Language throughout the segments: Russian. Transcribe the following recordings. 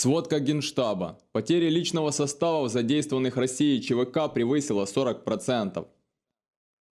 Сводка Генштаба. Потери личного состава в задействованных Россией ЧВК превысила 40%.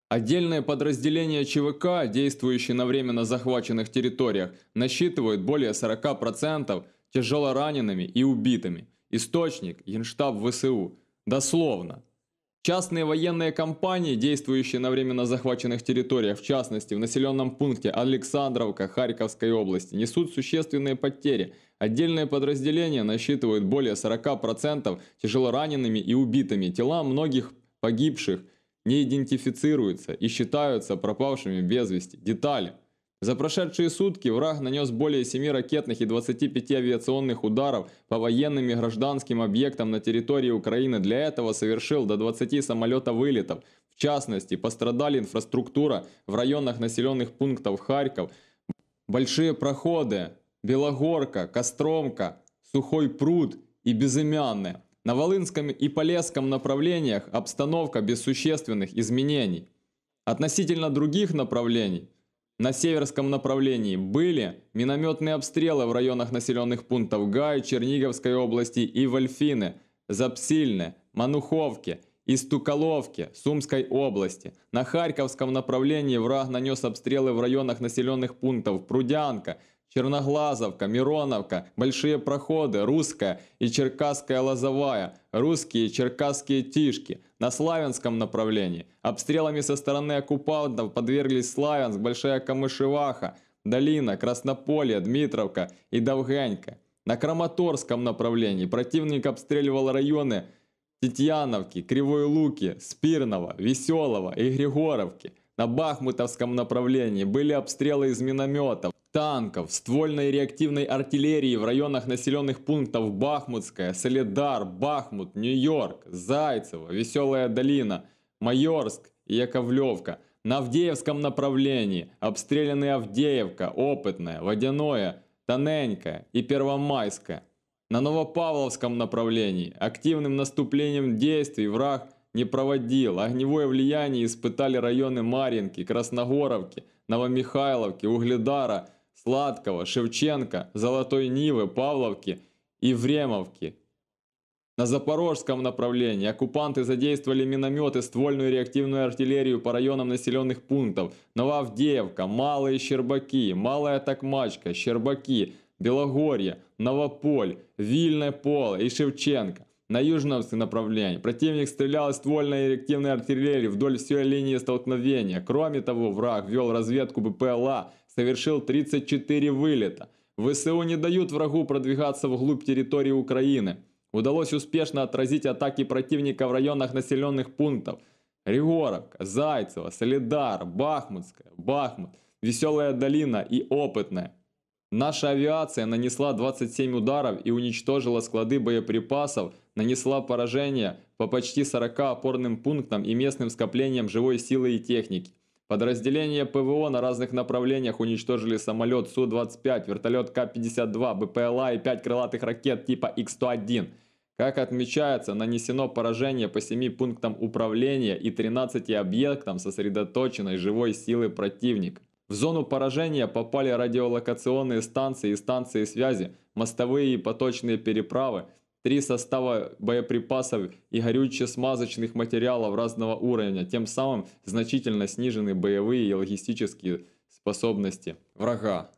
Отдельные подразделения ЧВК, действующие на временно захваченных территориях, насчитывают более 40% тяжелоранеными и убитыми. Источник – Генштаб ВСУ. Дословно – Частные военные компании, действующие на временно захваченных территориях, в частности в населенном пункте Александровка Харьковской области, несут существенные потери. Отдельные подразделения насчитывают более 40% тяжелоранеными и убитыми. Тела многих погибших не идентифицируются и считаются пропавшими без вести. Детали. За прошедшие сутки враг нанес более 7 ракетных и 25 авиационных ударов по военным и гражданским объектам на территории Украины. Для этого совершил до 20 вылетов. В частности, пострадали инфраструктура в районах населенных пунктов Харьков, Большие Проходы, Белогорка, Костромка, Сухой пруд и Безымянные. На Волынском и Полесском направлениях обстановка без существенных изменений. Относительно других направлений – на северском направлении были минометные обстрелы в районах населенных пунктов Гаю, Черниговской области и Вольфины, Запсильны, Мануховки и Стуколовки Сумской области. На Харьковском направлении враг нанес обстрелы в районах населенных пунктов Прудянка, Черноглазовка, Мироновка, Большие Проходы, Русская и Черкасская Лозовая, Русские и Черкасские Тишки, на славянском направлении. Обстрелами со стороны оккупантов подверглись Славянск, Большая Камышеваха, Долина, Краснополье, Дмитровка и Довганька. На Краматорском направлении противник обстреливал районы Титьяновки, Кривой Луки, Спирного, Веселого и Григоровки. На Бахмутовском направлении были обстрелы из минометов танков, ствольной и реактивной артиллерии в районах населенных пунктов Бахмутская, Солидар, Бахмут, Нью-Йорк, Зайцево, Веселая долина, Майорск и Яковлевка. На Авдеевском направлении обстреляны Авдеевка, Опытная, Водяное, Тоненькая и Первомайская. На Новопавловском направлении активным наступлением действий враг не проводил. Огневое влияние испытали районы Маринки, Красногоровки, Новомихайловки, Угледара – Сладкого, Шевченко, Золотой Нивы, Павловки и Времовки. На запорожском направлении оккупанты задействовали минометы, ствольную и реактивную артиллерию по районам населенных пунктов. Новоавдеевка, Малые Щербаки, Малая Токмачка, Щербаки, Белогорье, Новополь, Вильное Поле и Шевченко. На южном направлении противник стрелял из ствольной и реактивной артиллерии вдоль всей линии столкновения. Кроме того, враг вел разведку БПЛА совершил 34 вылета. ВСУ не дают врагу продвигаться вглубь территории Украины. Удалось успешно отразить атаки противника в районах населенных пунктов. Регоровка, Зайцево, Солидар, Бахмутская, Бахмут, Веселая долина и Опытная. Наша авиация нанесла 27 ударов и уничтожила склады боеприпасов, нанесла поражение по почти 40 опорным пунктам и местным скоплениям живой силы и техники. Подразделения ПВО на разных направлениях уничтожили самолет Су-25, вертолет К-52, БПЛА и 5 крылатых ракет типа Х-101. Как отмечается, нанесено поражение по 7 пунктам управления и 13 объектам сосредоточенной живой силы противника. В зону поражения попали радиолокационные станции и станции связи, мостовые и поточные переправы, три состава боеприпасов и горюче-смазочных материалов разного уровня, тем самым значительно снижены боевые и логистические способности врага.